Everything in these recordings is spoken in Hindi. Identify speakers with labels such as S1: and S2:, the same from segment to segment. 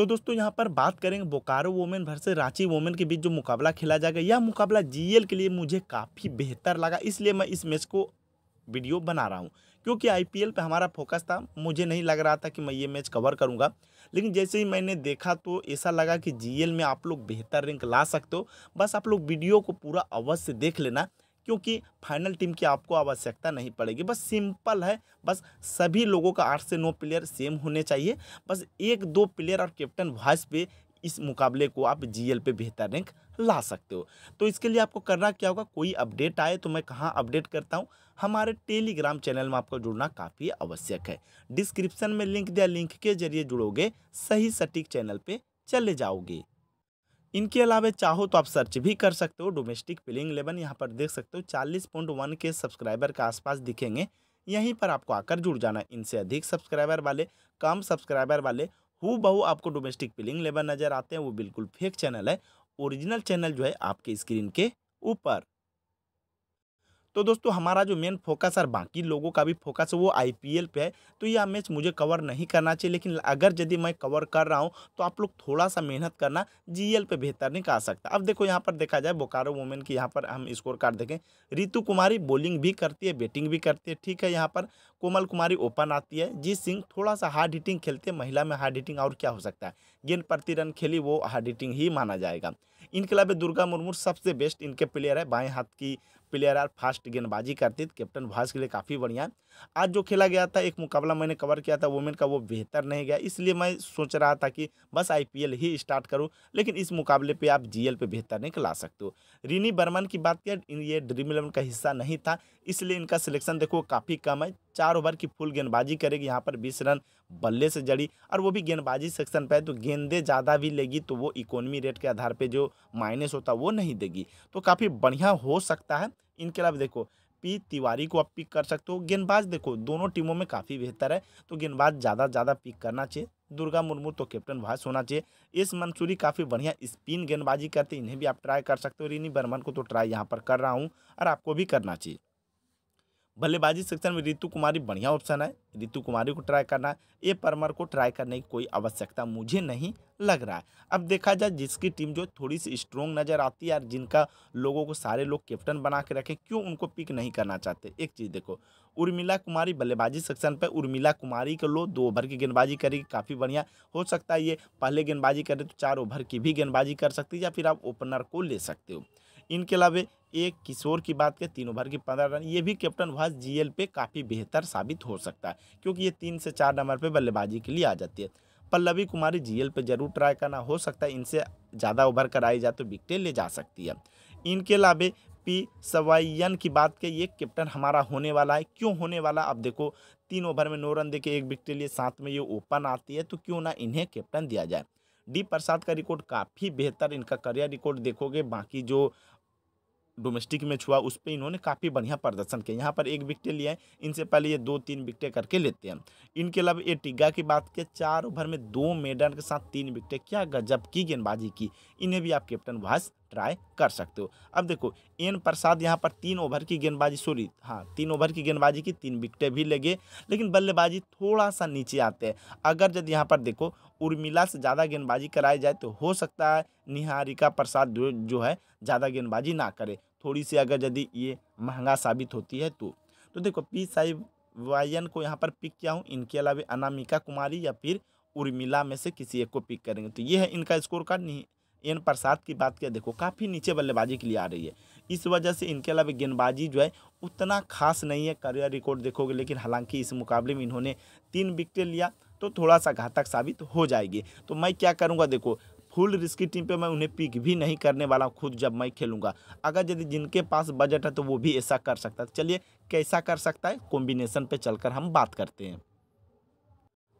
S1: तो दोस्तों यहाँ पर बात करेंगे बोकारो वोमेन से रांची वोमेन के बीच जो मुकाबला खेला जाएगा यह मुकाबला जीएल के लिए मुझे काफ़ी बेहतर लगा इसलिए मैं इस मैच को वीडियो बना रहा हूँ क्योंकि आईपीएल पे हमारा फोकस था मुझे नहीं लग रहा था कि मैं ये मैच कवर करूँगा लेकिन जैसे ही मैंने देखा तो ऐसा लगा कि जी में आप लोग बेहतर रैंक ला सकते हो बस आप लोग वीडियो को पूरा अवश्य देख लेना क्योंकि फाइनल टीम की आपको आवश्यकता नहीं पड़ेगी बस सिंपल है बस सभी लोगों का आठ से नौ प्लेयर सेम होने चाहिए बस एक दो प्लेयर और कैप्टन वाइस पे इस मुकाबले को आप जीएल पे बेहतर रैंक ला सकते हो तो इसके लिए आपको करना क्या होगा कोई अपडेट आए तो मैं कहाँ अपडेट करता हूँ हमारे टेलीग्राम चैनल में आपको जुड़ना काफ़ी आवश्यक है डिस्क्रिप्शन में लिंक दिया लिंक के जरिए जुड़ोगे सही सटीक चैनल पर चले जाओगे इनके अलावा चाहो तो आप सर्च भी कर सकते हो डोमेस्टिक फिलिंग लेवन यहाँ पर देख सकते हो चालीस पॉइंट वन के सब्सक्राइबर के आसपास दिखेंगे यहीं पर आपको आकर जुड़ जाना इनसे अधिक सब्सक्राइबर वाले कम सब्सक्राइबर वाले हु बहु आपको डोमेस्टिक फिलिंग लेवन नज़र आते हैं वो बिल्कुल फेक चैनल है ओरिजिनल चैनल जो है आपके स्क्रीन के ऊपर तो दोस्तों हमारा जो मेन फोकस और बाकी लोगों का भी फोकस वो आईपीएल पे है तो यह मैच मुझे कवर नहीं करना चाहिए लेकिन अगर यदि मैं कवर कर रहा हूँ तो आप लोग थोड़ा सा मेहनत करना जीएल पे बेहतर नहीं कर सकता अब देखो यहाँ पर देखा जाए बोकारो वुमेन की यहाँ पर हम स्कोर कार्ड देखें रितु कुमारी बॉलिंग भी करती है बैटिंग भी करती है ठीक है यहाँ पर कोमल कुमारी ओपन आती है जीत सिंह थोड़ा सा हार्ड हिटिंग खेलते हैं महिला में हार्ड हिटिंग और क्या हो सकता है गेंद प्रति रन खेली वो हार्ड हिटिंग ही माना जाएगा इनके अलावा दुर्गा मुर्मू सबसे बेस्ट इनके प्लेयर है बाएँ हाथ की प्लेयर आर फास्ट गेंदबाजी करते थे कैप्टन भास के लिए काफ़ी बढ़िया है आज जो खेला गया था एक मुकाबला मैंने कवर किया था वुमेन का वो बेहतर नहीं गया इसलिए मैं सोच रहा था कि बस आईपीएल ही स्टार्ट करूँ लेकिन इस मुकाबले पर आप जीएल पे बेहतर नहीं खिला सकते हो रिनी बर्मन की बात किया ये ड्रीम इलेवन का हिस्सा नहीं था इसलिए इनका सिलेक्शन देखो काफ़ी कम है चार ओवर की फुल गेंदबाजी करेगी यहाँ पर बीस रन बल्ले से जड़ी और वो भी गेंदबाजी सेक्शन पे तो गेंदे ज़्यादा भी लेगी तो वो इकोनॉमी रेट के आधार पे जो माइनस होता वो नहीं देगी तो काफ़ी बढ़िया हो सकता है इनके अलावा देखो पी तिवारी को आप पिक कर सकते हो गेंदबाज देखो दोनों टीमों में काफ़ी बेहतर है तो गेंदबाज ज़्यादा ज़्यादा पिक करना चाहिए दुर्गा मुर्मू तो कैप्टन भाष होना चाहिए एस मंसूरी काफ़ी बढ़िया स्पिन गेंदबाजी करते इन्हें भी आप ट्राई कर सकते हो रिनी बर्मन को तो ट्राई यहाँ पर कर रहा हूँ और आपको भी करना चाहिए बल्लेबाजी सेक्शन में रितु कुमारी बढ़िया ऑप्शन है रितु कुमारी को ट्राई करना है ए परमर को ट्राई करने की कोई आवश्यकता मुझे नहीं लग रहा है अब देखा जाए जिसकी टीम जो थोड़ी सी स्ट्रोंग नज़र आती है और जिनका लोगों को सारे लोग कैप्टन बना के रखें क्यों उनको पिक नहीं करना चाहते एक चीज़ देखो उर्मिला कुमारी बल्लेबाजी सेक्शन पर उर्मिला कुमारी को लो दो ओवर की गेंदबाजी करेगी काफ़ी बढ़िया हो सकता है ये पहले गेंदबाजी करें तो चार ओवर की भी गेंदबाजी कर सकती है या फिर आप ओपनर को ले सकते हो इनके अलावा एक किशोर की बात करें तीन ओवर की पंद्रह रन ये भी कैप्टन जी जीएल पे काफ़ी बेहतर साबित हो सकता है क्योंकि ये तीन से चार नंबर पे बल्लेबाजी के लिए आ जाती है पल्लवी कुमारी जीएल पे जरूर ट्राई करना हो सकता है इनसे ज़्यादा ओवर कराई जाए तो विकटें ले जा सकती है इनके अलावा पी सवायन की बात करें ये कैप्टन हमारा होने वाला है क्यों होने वाला अब देखो तीन ओवर में नौ रन दे एक विकटें लिए साथ में ये ओपन आती है तो क्यों ना इन्हें कैप्टन दिया जाए डी प्रसाद का रिकॉर्ड काफ़ी बेहतर इनका करियर रिकॉर्ड देखोगे बाकी जो डोमेस्टिक मैच हुआ उस पर इन्होंने काफ़ी बढ़िया प्रदर्शन किया यहाँ पर एक विकटें लिए हैं इनसे पहले ये दो तीन विकटें करके लेते हैं इनके अलावा ये टिग्गा की बात के चार ओवर में दो मेडन के साथ तीन विकटें क्या गजब की गेंदबाजी की इन्हें भी आप कैप्टन वास ट्राई कर सकते हो अब देखो एन प्रसाद यहाँ पर तीन ओवर की गेंदबाजी सॉरी हाँ तीन ओवर की गेंदबाजी की तीन विकटें भी लगे लेकिन बल्लेबाजी थोड़ा सा नीचे आते हैं अगर यदि यहाँ पर देखो उर्मिला से ज़्यादा गेंदबाजी कराई जाए तो हो सकता है निहारिका प्रसाद जो है ज़्यादा गेंदबाजी ना करे थोड़ी सी अगर यदि ये महंगा साबित होती है तो तो देखो पी साई वायन को यहाँ पर पिक किया हूँ इनके अलावा अनामिका कुमारी या फिर उर्मिला में से किसी एक को पिक करेंगे तो ये है इनका स्कोर कार्ड नहीं एन प्रसाद की बात किया देखो काफ़ी नीचे बल्लेबाजी के लिए आ रही है इस वजह से इनके अलावा गेंदबाजी जो है उतना खास नहीं है करियर रिकॉर्ड देखोगे लेकिन हालांकि इस मुकाबले में इन्होंने तीन विकटें लिया तो थोड़ा सा घातक साबित हो जाएगी तो मैं क्या करूँगा देखो फुल रिस्की टीम पे मैं उन्हें पिक भी नहीं करने वाला हूँ खुद जब मैं खेलूँगा अगर यदि जिनके पास बजट है तो वो भी ऐसा कर सकता है चलिए कैसा कर सकता है कॉम्बिनेशन पे चलकर हम बात करते हैं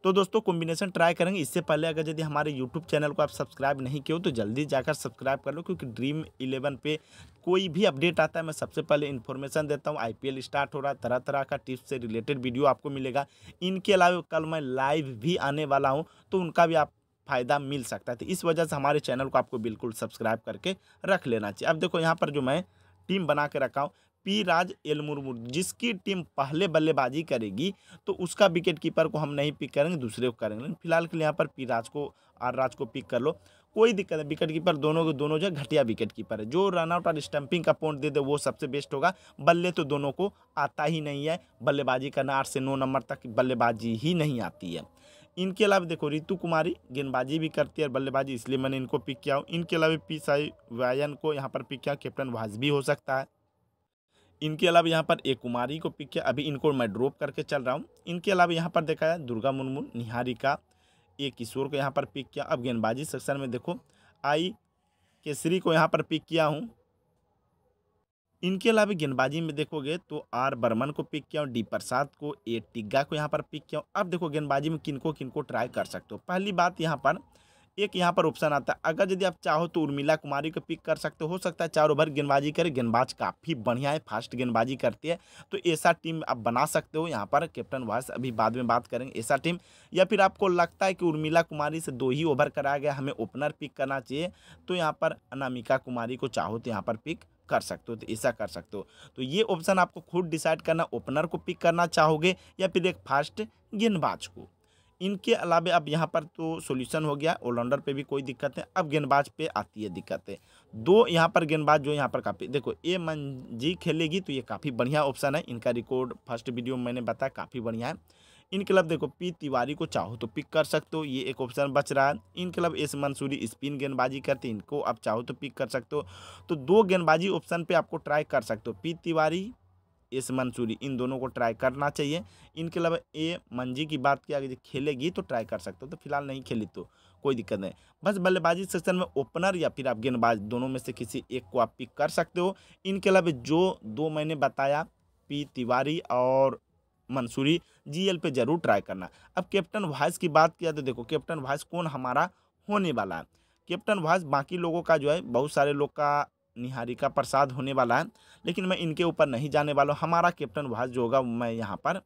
S1: तो दोस्तों कॉम्बिनेशन ट्राई करेंगे इससे पहले अगर यदि हमारे यूट्यूब चैनल को आप सब्सक्राइब नहीं किए हो तो जल्दी जाकर सब्सक्राइब कर लो क्योंकि ड्रीम इलेवन पे कोई भी अपडेट आता है मैं सबसे पहले इन्फॉर्मेशन देता हूँ आईपीएल स्टार्ट हो रहा है तरह तरह का टिप्स से रिलेटेड वीडियो आपको मिलेगा इनके अलावा कल मैं लाइव भी आने वाला हूँ तो उनका भी आप फ़ायदा मिल सकता है तो इस वजह से हमारे चैनल को आपको बिल्कुल सब्सक्राइब करके रख लेना चाहिए अब देखो यहाँ पर जो मैं टीम बना के रखा हूँ पी राज एल मुर्मू जिसकी टीम पहले बल्लेबाजी करेगी तो उसका विकेट कीपर को हम नहीं पिक करेंगे दूसरे को करेंगे फिलहाल के लिए यहाँ पर पी राज को आर राज को पिक कर लो कोई दिक्कत नहीं विकेट कीपर दोनों के दोनों जो घटिया विकेट कीपर है जो रनआउट और स्टंपिंग का पॉइंट दे दे वो सबसे बेस्ट होगा बल्ले तो दोनों को आता ही नहीं है बल्लेबाजी करना आठ से नौ नंबर तक बल्लेबाजी ही नहीं आती है इनके अलावा देखो रितु कुमारी गेंदबाजी भी करती है और बल्लेबाजी इसलिए मैंने इनको पिक किया हूँ इनके अलावा पी साई वायन को यहाँ पर पिक किया कैप्टन वाज भी हो सकता है इनके अलावा यहाँ पर एक कुमारी को पिक किया अभी इनको मैं ड्रॉप करके चल रहा हूँ इनके अलावा यहाँ पर देखा जाए दुर्गा मुर्मू निहारिका ए किशोर को यहाँ पर पिक किया अब गेंदबाजी सेक्शन में देखो आई केसरी को यहाँ पर पिक किया हूँ इनके अलावा गेंदबाजी में देखोगे तो आर बर्मन को पिक किया हूँ डी प्रसाद को ए टिग्गा को यहाँ पर पिक किया हूँ अब देखो गेंदबाजी में किनको किनको ट्राई कर सकते हो पहली बात यहाँ पर एक यहाँ पर ऑप्शन आता है अगर यदि आप चाहो तो उर्मिला कुमारी को पिक कर सकते हो सकता है चार ओवर गेंदबाजी करे गेंदबाज काफ़ी बढ़िया है फास्ट गेंदबाजी करती है तो ऐसा टीम आप बना सकते हो यहाँ पर कैप्टन वाइस अभी बाद में बात करेंगे ऐसा टीम या फिर आपको लगता है कि उर्मिला कुमारी से दो ही ओवर कराया गया हमें ओपनर पिक करना चाहिए तो यहाँ पर अनामिका कुमारी को चाहो तो यहाँ पर पिक कर सकते हो तो ऐसा कर सकते हो तो ये ऑप्शन आपको खुद डिसाइड करना ओपनर को पिक करना चाहोगे या फिर एक फास्ट गेंदबाज को इनके अलावा अब यहाँ पर तो सॉल्यूशन हो गया ऑलराउंडर पे भी कोई दिक्कत है अब गेंदबाज पे आती है दिक्कतें दो यहाँ पर गेंदबाज जो यहाँ पर काफ़ी देखो ए मंजी खेलेगी तो ये काफ़ी बढ़िया ऑप्शन है इनका रिकॉर्ड फर्स्ट वीडियो में मैंने बताया काफ़ी बढ़िया है क्लब देखो पी तिवारी को चाहो तो पिक कर सकते हो ये एक ऑप्शन बच रहा है क्लब एस मंसूरी स्पिन गेंदबाजी करते इनको आप चाहो तो पिक कर सकते हो तो दो गेंदबाजी ऑप्शन पे आपको ट्राई कर सकते हो पी तिवारी एस मंसूरी इन दोनों को ट्राई करना चाहिए इनके अलावा ए मंजी की बात किया अगर खेलेगी तो ट्राई कर सकते हो तो फिलहाल नहीं खेली तो कोई दिक्कत नहीं बस बल्लेबाजी सेक्शन में ओपनर या फिर आप गेंदबाज दोनों में से किसी एक को आप पिक कर सकते हो इनके अलावा जो दो मैंने बताया पी तिवारी और मंसूरी जीएल पे जरूर ट्राई करना अब कैप्टन वाइस की बात किया तो देखो कैप्टन वाइस कौन हमारा होने वाला है कैप्टन वाइस बाकी लोगों का जो है बहुत सारे लोग का निहारिका प्रसाद होने वाला है लेकिन मैं इनके ऊपर नहीं जाने वाला हूँ हमारा कैप्टन भाज जो होगा मैं यहाँ पर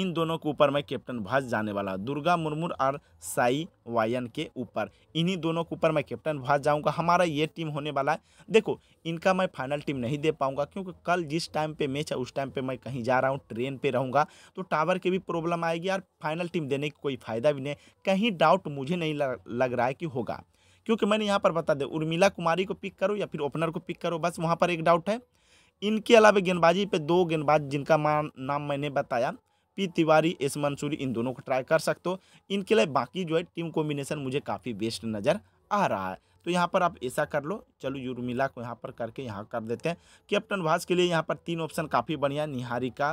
S1: इन दोनों के ऊपर मैं कैप्टन भाज जाने वाला हूँ दुर्गा मुर्मुर और साई वायन के ऊपर इन्हीं दोनों के ऊपर मैं कैप्टन भाज जाऊँगा हमारा ये टीम होने वाला है देखो इनका मैं फाइनल टीम नहीं दे पाऊँगा क्योंकि कल जिस टाइम पे मैच है उस टाइम पे मैं कहीं जा रहा हूँ ट्रेन पे रहूँगा तो टावर की भी प्रॉब्लम आएगी और फाइनल टीम देने की कोई फ़ायदा भी नहीं कहीं डाउट मुझे नहीं लग रहा है कि होगा क्योंकि मैंने यहाँ पर बता दिया उर्मिला कुमारी को पिक करो या फिर ओपनर को पिक करो बस वहाँ पर एक डाउट है इनके अलावा गेंदबाजी पे दो गेंदबाज जिनका नाम मैंने बताया पी तिवारी एस मंसूरी इन दोनों को ट्राई कर सकते हो इनके लिए बाकी जो है टीम कॉम्बिनेशन मुझे काफ़ी बेस्ट नज़र आ रहा है तो यहाँ पर आप ऐसा कर लो चलो यूर्मिला को यहाँ पर करके यहाँ कर देते हैं कैप्टन भाज के लिए यहाँ पर तीन ऑप्शन काफ़ी बढ़िया निहारिका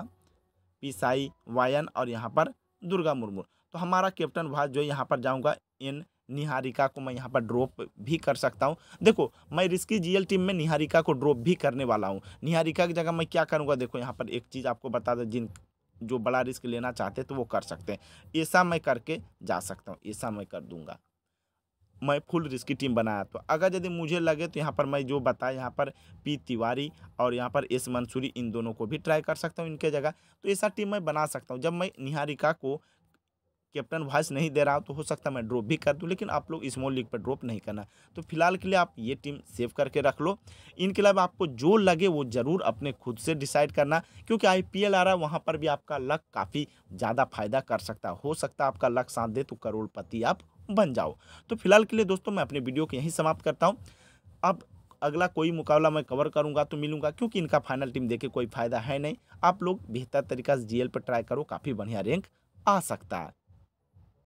S1: पीसाई वायन और यहाँ पर दुर्गा मुर्मू तो हमारा कैप्टन भाज जो है यहाँ पर जाऊँगा एन निहारिका को मैं यहाँ पर ड्रॉप भी कर सकता हूँ देखो मैं रिस्की जीएल टीम में निहारिका को ड्रॉप भी करने वाला हूँ निहारिका की जगह मैं क्या करूँगा देखो यहाँ पर एक चीज़ आपको बता दें जिन जो बड़ा रिस्क लेना चाहते हैं तो वो कर सकते हैं ऐसा मैं करके जा सकता हूँ ऐसा मैं कर दूँगा मैं फुल रिस्की टीम बनाया तो अगर यदि मुझे लगे तो यहाँ पर मैं जो बताया यहाँ पर पी तिवारी और यहाँ पर एस मंसूरी इन दोनों को भी ट्राई कर सकता हूँ इनके जगह तो ऐसा टीम मैं बना सकता हूँ जब मैं निहारिका को कैप्टन वाइस नहीं दे रहा हूँ तो हो सकता मैं ड्रॉप भी कर दूँ लेकिन आप लोग स्मॉल लीग पर ड्रॉप नहीं करना तो फिलहाल के लिए आप ये टीम सेव करके रख लो इनके अलावा आपको जो लगे वो ज़रूर अपने खुद से डिसाइड करना क्योंकि आईपीएल आ रहा है वहाँ पर भी आपका लक काफ़ी ज़्यादा फायदा कर सकता हो सकता है आपका लक साथ दे तो करोड़पति आप बन जाओ तो फिलहाल के लिए दोस्तों मैं अपने वीडियो को यहीं समाप्त करता हूँ अब अगला कोई मुकाबला मैं कवर करूंगा तो मिलूंगा क्योंकि इनका फाइनल टीम देखे कोई फायदा है नहीं आप लोग बेहतर तरीका से जीएल पर ट्राई करो काफ़ी बढ़िया रैंक आ सकता है